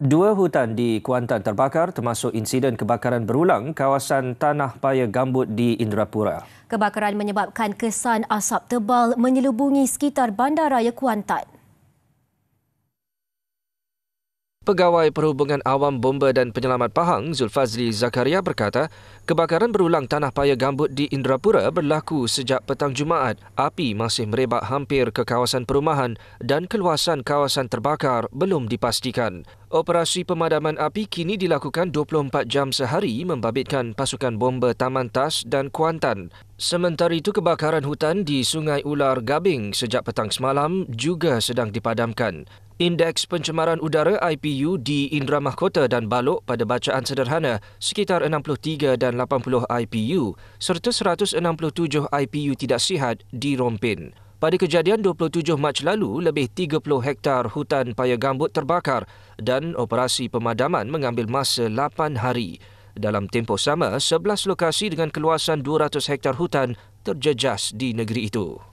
Dua hutan di Kuantan terbakar termasuk insiden kebakaran berulang kawasan Tanah Paya Gambut di Indrapura. Kebakaran menyebabkan kesan asap tebal menyelubungi sekitar bandaraya Kuantan. Pegawai Perhubungan Awam Bomba dan Penyelamat Pahang, Zulfazli Zakaria berkata, kebakaran berulang tanah paya gambut di Indrapura berlaku sejak petang Jumaat. Api masih merebak hampir ke kawasan perumahan dan keluasan kawasan terbakar belum dipastikan. Operasi pemadaman api kini dilakukan 24 jam sehari membabitkan pasukan bomba Taman Tas dan Kuantan. Sementara itu kebakaran hutan di Sungai Ular Gabing sejak petang semalam juga sedang dipadamkan. Indeks pencemaran udara IPU di Indramahkota dan Balok pada bacaan sederhana sekitar 63 dan 80 IPU serta 167 IPU tidak sihat di Rompin. Pada kejadian 27 Mac lalu, lebih 30 hektar hutan paya gambut terbakar dan operasi pemadaman mengambil masa 8 hari. Dalam tempoh sama, 11 lokasi dengan keluasan 200 hektar hutan terjejas di negeri itu.